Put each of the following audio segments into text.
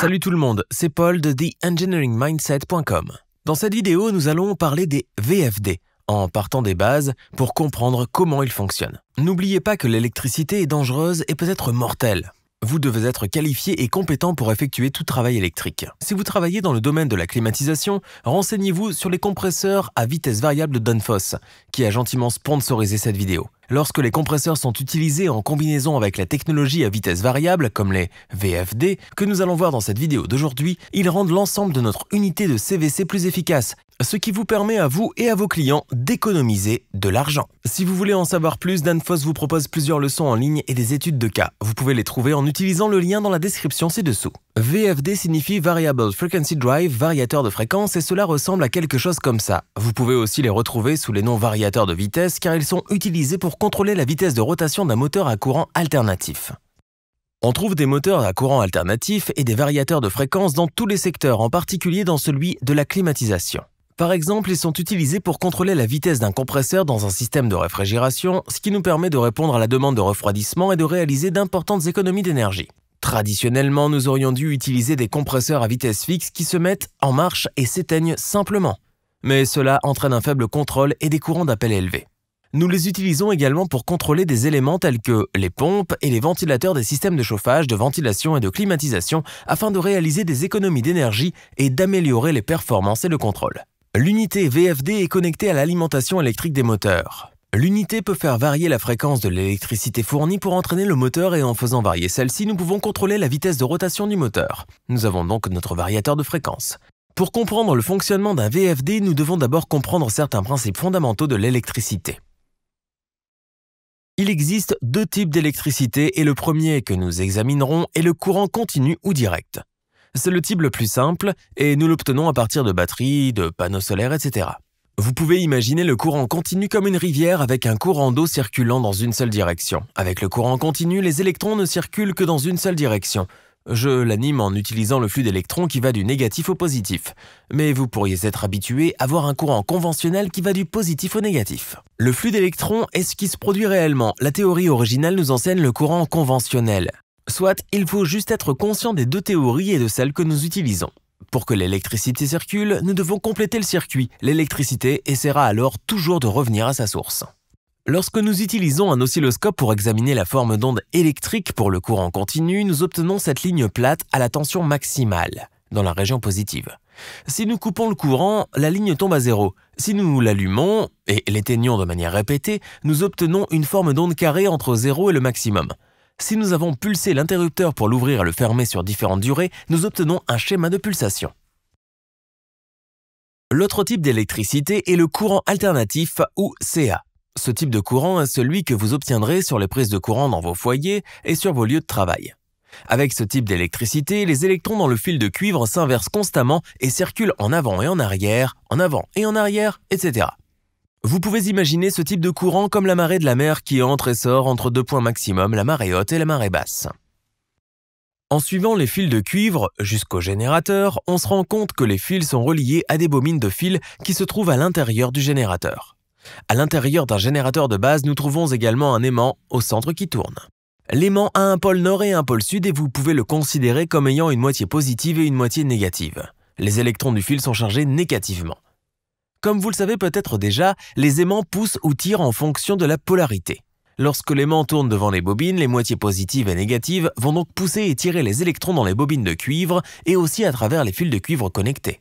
Salut tout le monde, c'est Paul de theengineeringmindset.com. Dans cette vidéo, nous allons parler des VFD en partant des bases pour comprendre comment ils fonctionnent. N'oubliez pas que l'électricité est dangereuse et peut-être mortelle vous devez être qualifié et compétent pour effectuer tout travail électrique. Si vous travaillez dans le domaine de la climatisation, renseignez-vous sur les compresseurs à vitesse variable de Danfoss, qui a gentiment sponsorisé cette vidéo. Lorsque les compresseurs sont utilisés en combinaison avec la technologie à vitesse variable, comme les VFD, que nous allons voir dans cette vidéo d'aujourd'hui, ils rendent l'ensemble de notre unité de CVC plus efficace ce qui vous permet à vous et à vos clients d'économiser de l'argent. Si vous voulez en savoir plus, Danfoss vous propose plusieurs leçons en ligne et des études de cas. Vous pouvez les trouver en utilisant le lien dans la description ci-dessous. VFD signifie Variable Frequency Drive, variateur de fréquence, et cela ressemble à quelque chose comme ça. Vous pouvez aussi les retrouver sous les noms variateurs de vitesse car ils sont utilisés pour contrôler la vitesse de rotation d'un moteur à courant alternatif. On trouve des moteurs à courant alternatif et des variateurs de fréquence dans tous les secteurs, en particulier dans celui de la climatisation. Par exemple, ils sont utilisés pour contrôler la vitesse d'un compresseur dans un système de réfrigération, ce qui nous permet de répondre à la demande de refroidissement et de réaliser d'importantes économies d'énergie. Traditionnellement, nous aurions dû utiliser des compresseurs à vitesse fixe qui se mettent en marche et s'éteignent simplement. Mais cela entraîne un faible contrôle et des courants d'appel élevés. Nous les utilisons également pour contrôler des éléments tels que les pompes et les ventilateurs des systèmes de chauffage, de ventilation et de climatisation afin de réaliser des économies d'énergie et d'améliorer les performances et le contrôle. L'unité VFD est connectée à l'alimentation électrique des moteurs. L'unité peut faire varier la fréquence de l'électricité fournie pour entraîner le moteur et en faisant varier celle-ci, nous pouvons contrôler la vitesse de rotation du moteur. Nous avons donc notre variateur de fréquence. Pour comprendre le fonctionnement d'un VFD, nous devons d'abord comprendre certains principes fondamentaux de l'électricité. Il existe deux types d'électricité et le premier que nous examinerons est le courant continu ou direct. C'est le type le plus simple et nous l'obtenons à partir de batteries, de panneaux solaires, etc. Vous pouvez imaginer le courant continu comme une rivière avec un courant d'eau circulant dans une seule direction. Avec le courant continu, les électrons ne circulent que dans une seule direction. Je l'anime en utilisant le flux d'électrons qui va du négatif au positif. Mais vous pourriez être habitué à voir un courant conventionnel qui va du positif au négatif. Le flux d'électrons est ce qui se produit réellement. La théorie originale nous enseigne le courant conventionnel. Soit il faut juste être conscient des deux théories et de celles que nous utilisons. Pour que l'électricité circule, nous devons compléter le circuit. L'électricité essaiera alors toujours de revenir à sa source. Lorsque nous utilisons un oscilloscope pour examiner la forme d'onde électrique pour le courant continu, nous obtenons cette ligne plate à la tension maximale, dans la région positive. Si nous coupons le courant, la ligne tombe à zéro. Si nous l'allumons et l'éteignons de manière répétée, nous obtenons une forme d'onde carrée entre zéro et le maximum. Si nous avons pulsé l'interrupteur pour l'ouvrir et le fermer sur différentes durées, nous obtenons un schéma de pulsation. L'autre type d'électricité est le courant alternatif ou CA. Ce type de courant est celui que vous obtiendrez sur les prises de courant dans vos foyers et sur vos lieux de travail. Avec ce type d'électricité, les électrons dans le fil de cuivre s'inversent constamment et circulent en avant et en arrière, en avant et en arrière, etc. Vous pouvez imaginer ce type de courant comme la marée de la mer qui entre et sort entre deux points maximum, la marée haute et la marée basse. En suivant les fils de cuivre jusqu'au générateur, on se rend compte que les fils sont reliés à des bobines de fil qui se trouvent à l'intérieur du générateur. À l'intérieur d'un générateur de base, nous trouvons également un aimant au centre qui tourne. L'aimant a un pôle nord et un pôle sud et vous pouvez le considérer comme ayant une moitié positive et une moitié négative. Les électrons du fil sont chargés négativement. Comme vous le savez peut-être déjà, les aimants poussent ou tirent en fonction de la polarité. Lorsque l'aimant tourne devant les bobines, les moitiés positives et négatives vont donc pousser et tirer les électrons dans les bobines de cuivre et aussi à travers les fils de cuivre connectés.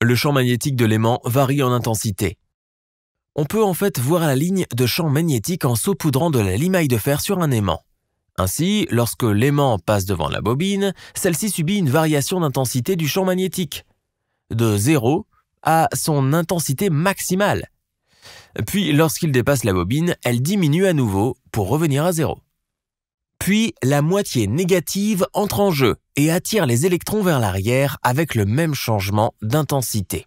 Le champ magnétique de l'aimant varie en intensité. On peut en fait voir la ligne de champ magnétique en saupoudrant de la limaille de fer sur un aimant. Ainsi, lorsque l'aimant passe devant la bobine, celle-ci subit une variation d'intensité du champ magnétique. De 0 à son intensité maximale. Puis lorsqu'il dépasse la bobine, elle diminue à nouveau pour revenir à zéro. Puis la moitié négative entre en jeu et attire les électrons vers l'arrière avec le même changement d'intensité.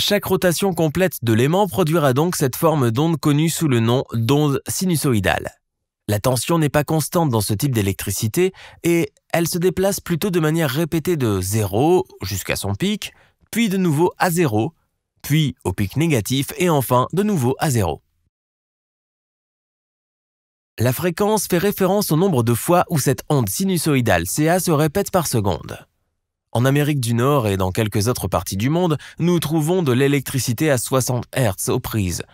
Chaque rotation complète de l'aimant produira donc cette forme d'onde connue sous le nom d'onde sinusoïdale. La tension n'est pas constante dans ce type d'électricité et elle se déplace plutôt de manière répétée de 0 jusqu'à son pic, puis de nouveau à 0, puis au pic négatif et enfin de nouveau à 0. La fréquence fait référence au nombre de fois où cette onde sinusoïdale CA se répète par seconde. En Amérique du Nord et dans quelques autres parties du monde, nous trouvons de l'électricité à 60 Hz aux prises,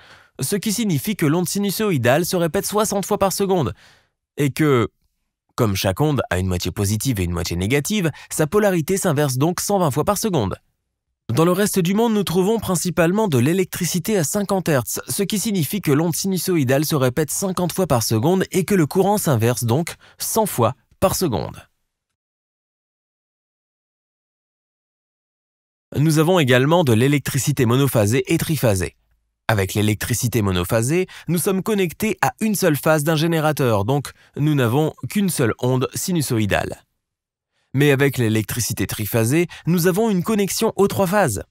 ce qui signifie que l'onde sinusoïdale se répète 60 fois par seconde, et que, comme chaque onde a une moitié positive et une moitié négative, sa polarité s'inverse donc 120 fois par seconde. Dans le reste du monde, nous trouvons principalement de l'électricité à 50 Hz, ce qui signifie que l'onde sinusoïdale se répète 50 fois par seconde et que le courant s'inverse donc 100 fois par seconde. Nous avons également de l'électricité monophasée et triphasée. Avec l'électricité monophasée, nous sommes connectés à une seule phase d'un générateur, donc nous n'avons qu'une seule onde sinusoïdale. Mais avec l'électricité triphasée, nous avons une connexion aux trois phases.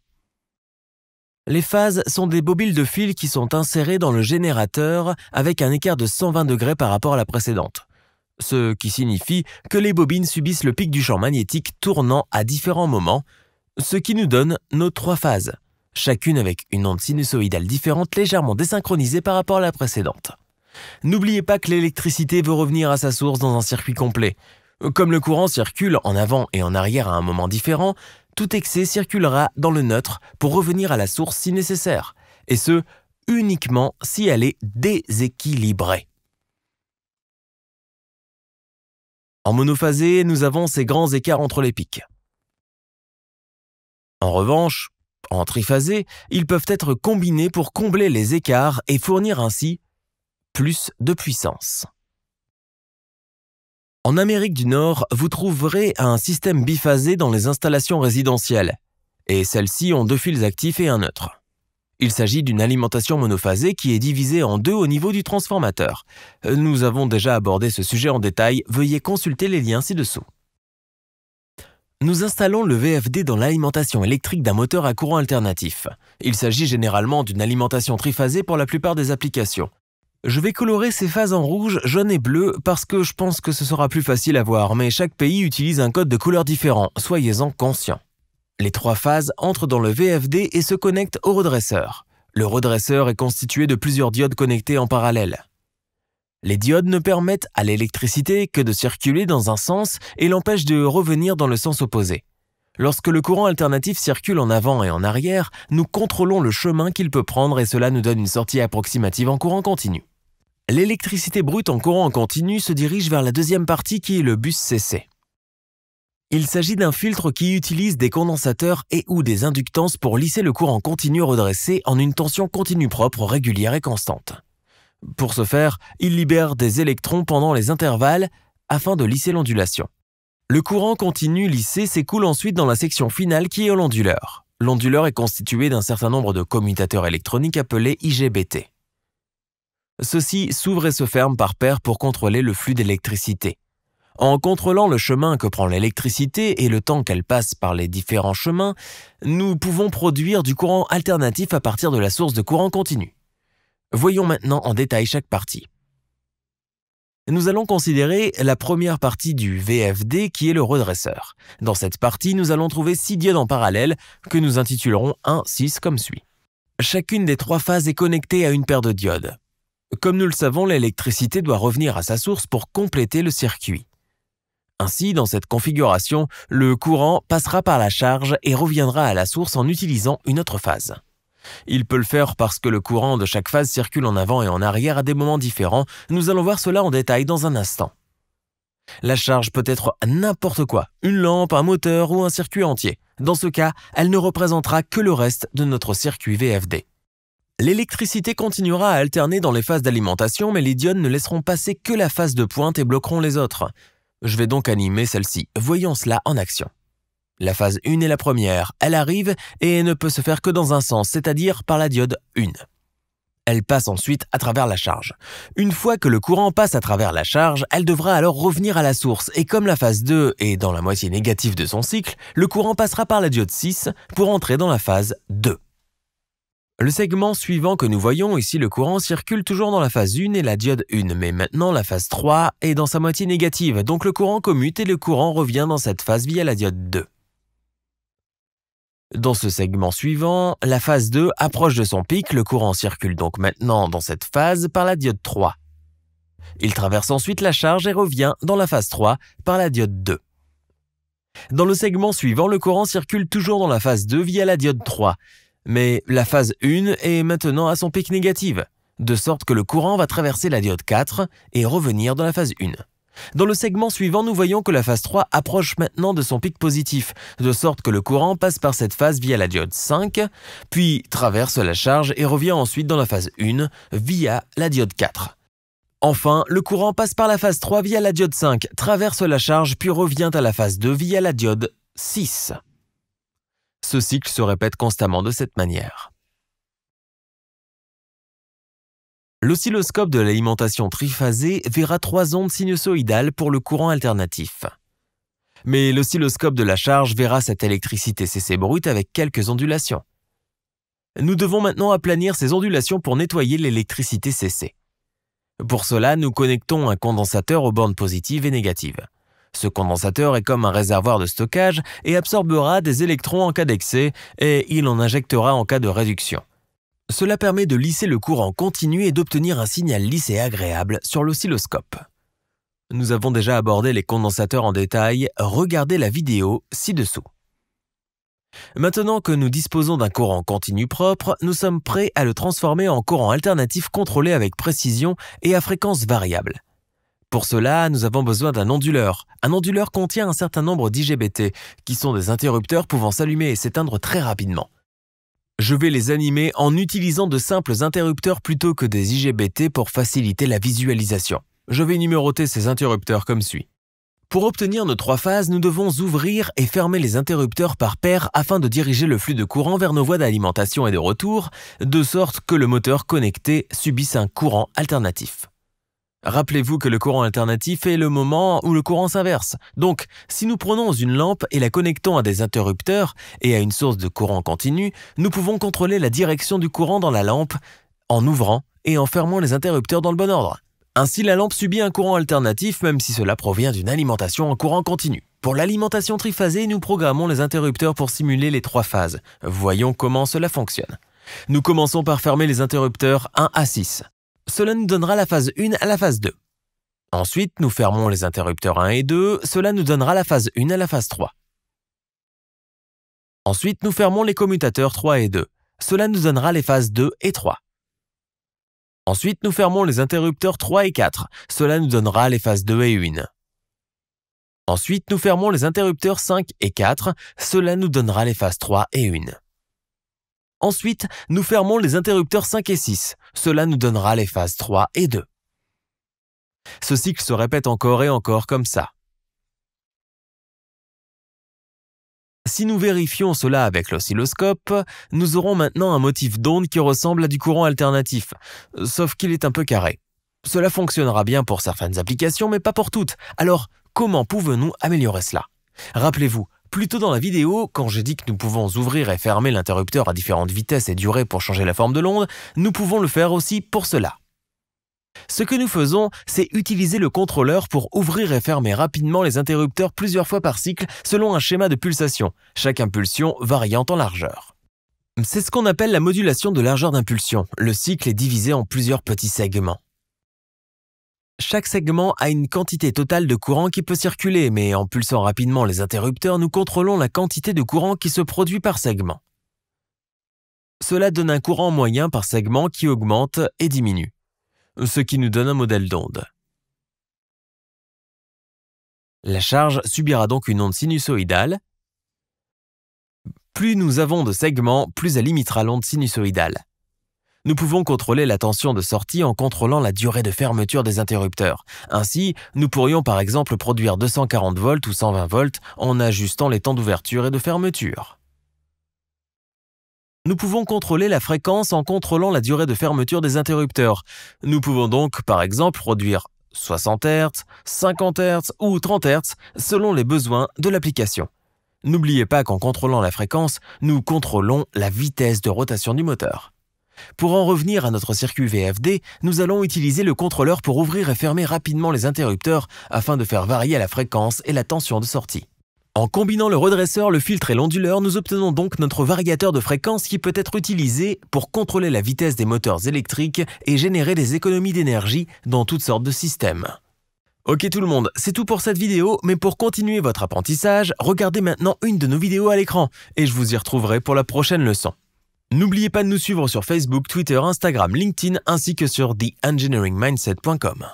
Les phases sont des bobines de fil qui sont insérées dans le générateur avec un écart de 120 degrés par rapport à la précédente. Ce qui signifie que les bobines subissent le pic du champ magnétique tournant à différents moments, ce qui nous donne nos trois phases chacune avec une onde sinusoïdale différente légèrement désynchronisée par rapport à la précédente. N'oubliez pas que l'électricité veut revenir à sa source dans un circuit complet. Comme le courant circule en avant et en arrière à un moment différent, tout excès circulera dans le neutre pour revenir à la source si nécessaire, et ce, uniquement si elle est déséquilibrée. En monophasé, nous avons ces grands écarts entre les pics. En revanche, en triphasé, ils peuvent être combinés pour combler les écarts et fournir ainsi plus de puissance. En Amérique du Nord, vous trouverez un système biphasé dans les installations résidentielles, et celles-ci ont deux fils actifs et un neutre. Il s'agit d'une alimentation monophasée qui est divisée en deux au niveau du transformateur. Euh, nous avons déjà abordé ce sujet en détail, veuillez consulter les liens ci-dessous. Nous installons le VFD dans l'alimentation électrique d'un moteur à courant alternatif. Il s'agit généralement d'une alimentation triphasée pour la plupart des applications. Je vais colorer ces phases en rouge, jaune et bleu parce que je pense que ce sera plus facile à voir, mais chaque pays utilise un code de couleur différent, soyez-en conscients. Les trois phases entrent dans le VFD et se connectent au redresseur. Le redresseur est constitué de plusieurs diodes connectées en parallèle. Les diodes ne permettent à l'électricité que de circuler dans un sens et l'empêchent de revenir dans le sens opposé. Lorsque le courant alternatif circule en avant et en arrière, nous contrôlons le chemin qu'il peut prendre et cela nous donne une sortie approximative en courant continu. L'électricité brute en courant continu se dirige vers la deuxième partie qui est le bus CC. Il s'agit d'un filtre qui utilise des condensateurs et ou des inductances pour lisser le courant continu redressé en une tension continue propre, régulière et constante. Pour ce faire, il libère des électrons pendant les intervalles afin de lisser l'ondulation. Le courant continu lissé s'écoule ensuite dans la section finale qui est l'onduleur. L'onduleur est constitué d'un certain nombre de commutateurs électroniques appelés IGBT. Ceux-ci s'ouvrent et se ferment par paire pour contrôler le flux d'électricité. En contrôlant le chemin que prend l'électricité et le temps qu'elle passe par les différents chemins, nous pouvons produire du courant alternatif à partir de la source de courant continu. Voyons maintenant en détail chaque partie. Nous allons considérer la première partie du VFD qui est le redresseur. Dans cette partie, nous allons trouver six diodes en parallèle que nous intitulerons 1, 6 comme suit. Chacune des trois phases est connectée à une paire de diodes. Comme nous le savons, l'électricité doit revenir à sa source pour compléter le circuit. Ainsi, dans cette configuration, le courant passera par la charge et reviendra à la source en utilisant une autre phase. Il peut le faire parce que le courant de chaque phase circule en avant et en arrière à des moments différents. Nous allons voir cela en détail dans un instant. La charge peut être n'importe quoi, une lampe, un moteur ou un circuit entier. Dans ce cas, elle ne représentera que le reste de notre circuit VFD. L'électricité continuera à alterner dans les phases d'alimentation, mais les diodes ne laisseront passer que la phase de pointe et bloqueront les autres. Je vais donc animer celle-ci. Voyons cela en action. La phase 1 est la première, elle arrive et ne peut se faire que dans un sens, c'est-à-dire par la diode 1. Elle passe ensuite à travers la charge. Une fois que le courant passe à travers la charge, elle devra alors revenir à la source et comme la phase 2 est dans la moitié négative de son cycle, le courant passera par la diode 6 pour entrer dans la phase 2. Le segment suivant que nous voyons ici, le courant circule toujours dans la phase 1 et la diode 1, mais maintenant la phase 3 est dans sa moitié négative, donc le courant commute et le courant revient dans cette phase via la diode 2. Dans ce segment suivant, la phase 2 approche de son pic, le courant circule donc maintenant dans cette phase par la diode 3. Il traverse ensuite la charge et revient dans la phase 3 par la diode 2. Dans le segment suivant, le courant circule toujours dans la phase 2 via la diode 3, mais la phase 1 est maintenant à son pic négatif, de sorte que le courant va traverser la diode 4 et revenir dans la phase 1. Dans le segment suivant, nous voyons que la phase 3 approche maintenant de son pic positif, de sorte que le courant passe par cette phase via la diode 5, puis traverse la charge et revient ensuite dans la phase 1 via la diode 4. Enfin, le courant passe par la phase 3 via la diode 5, traverse la charge puis revient à la phase 2 via la diode 6. Ce cycle se répète constamment de cette manière. L'oscilloscope de l'alimentation triphasée verra trois ondes sinusoïdales pour le courant alternatif. Mais l'oscilloscope de la charge verra cette électricité CC brute avec quelques ondulations. Nous devons maintenant aplanir ces ondulations pour nettoyer l'électricité cessée. Pour cela, nous connectons un condensateur aux bornes positives et négatives. Ce condensateur est comme un réservoir de stockage et absorbera des électrons en cas d'excès et il en injectera en cas de réduction. Cela permet de lisser le courant continu et d'obtenir un signal lisse et agréable sur l'oscilloscope. Nous avons déjà abordé les condensateurs en détail, regardez la vidéo ci-dessous. Maintenant que nous disposons d'un courant continu propre, nous sommes prêts à le transformer en courant alternatif contrôlé avec précision et à fréquence variable. Pour cela, nous avons besoin d'un onduleur. Un onduleur contient un certain nombre d'IGBT, qui sont des interrupteurs pouvant s'allumer et s'éteindre très rapidement. Je vais les animer en utilisant de simples interrupteurs plutôt que des IGBT pour faciliter la visualisation. Je vais numéroter ces interrupteurs comme suit. Pour obtenir nos trois phases, nous devons ouvrir et fermer les interrupteurs par paire afin de diriger le flux de courant vers nos voies d'alimentation et de retour, de sorte que le moteur connecté subisse un courant alternatif. Rappelez-vous que le courant alternatif est le moment où le courant s'inverse. Donc, si nous prenons une lampe et la connectons à des interrupteurs et à une source de courant continu, nous pouvons contrôler la direction du courant dans la lampe en ouvrant et en fermant les interrupteurs dans le bon ordre. Ainsi, la lampe subit un courant alternatif même si cela provient d'une alimentation en courant continu. Pour l'alimentation triphasée, nous programmons les interrupteurs pour simuler les trois phases. Voyons comment cela fonctionne. Nous commençons par fermer les interrupteurs 1 à 6. Cela nous donnera la phase 1 à la phase 2. Ensuite, nous fermons les interrupteurs 1 et 2, cela nous donnera la phase 1 à la phase 3. Ensuite, nous fermons les commutateurs 3 et 2, cela nous donnera les phases 2 et 3. Ensuite, nous fermons les interrupteurs 3 et 4, cela nous donnera les phases 2 et 1. Ensuite, nous fermons les interrupteurs 5 et 4, cela nous donnera les phases 3 et 1. Ensuite, nous fermons les interrupteurs 5 et 6. Cela nous donnera les phases 3 et 2. Ce cycle se répète encore et encore comme ça. Si nous vérifions cela avec l'oscilloscope, nous aurons maintenant un motif d'onde qui ressemble à du courant alternatif, sauf qu'il est un peu carré. Cela fonctionnera bien pour certaines applications, mais pas pour toutes. Alors, comment pouvons-nous améliorer cela Rappelez-vous, plus tôt dans la vidéo, quand j'ai dit que nous pouvons ouvrir et fermer l'interrupteur à différentes vitesses et durées pour changer la forme de l'onde, nous pouvons le faire aussi pour cela. Ce que nous faisons, c'est utiliser le contrôleur pour ouvrir et fermer rapidement les interrupteurs plusieurs fois par cycle selon un schéma de pulsation, chaque impulsion variant en largeur. C'est ce qu'on appelle la modulation de largeur d'impulsion. Le cycle est divisé en plusieurs petits segments. Chaque segment a une quantité totale de courant qui peut circuler, mais en pulsant rapidement les interrupteurs, nous contrôlons la quantité de courant qui se produit par segment. Cela donne un courant moyen par segment qui augmente et diminue, ce qui nous donne un modèle d'onde. La charge subira donc une onde sinusoïdale. Plus nous avons de segments, plus elle limitera l'onde sinusoïdale. Nous pouvons contrôler la tension de sortie en contrôlant la durée de fermeture des interrupteurs. Ainsi, nous pourrions par exemple produire 240 volts ou 120 volts en ajustant les temps d'ouverture et de fermeture. Nous pouvons contrôler la fréquence en contrôlant la durée de fermeture des interrupteurs. Nous pouvons donc par exemple produire 60 Hz, 50 Hz ou 30 Hz selon les besoins de l'application. N'oubliez pas qu'en contrôlant la fréquence, nous contrôlons la vitesse de rotation du moteur. Pour en revenir à notre circuit VFD, nous allons utiliser le contrôleur pour ouvrir et fermer rapidement les interrupteurs afin de faire varier la fréquence et la tension de sortie. En combinant le redresseur, le filtre et l'onduleur, nous obtenons donc notre variateur de fréquence qui peut être utilisé pour contrôler la vitesse des moteurs électriques et générer des économies d'énergie dans toutes sortes de systèmes. Ok tout le monde, c'est tout pour cette vidéo, mais pour continuer votre apprentissage, regardez maintenant une de nos vidéos à l'écran, et je vous y retrouverai pour la prochaine leçon. N'oubliez pas de nous suivre sur Facebook, Twitter, Instagram, LinkedIn ainsi que sur theengineeringmindset.com.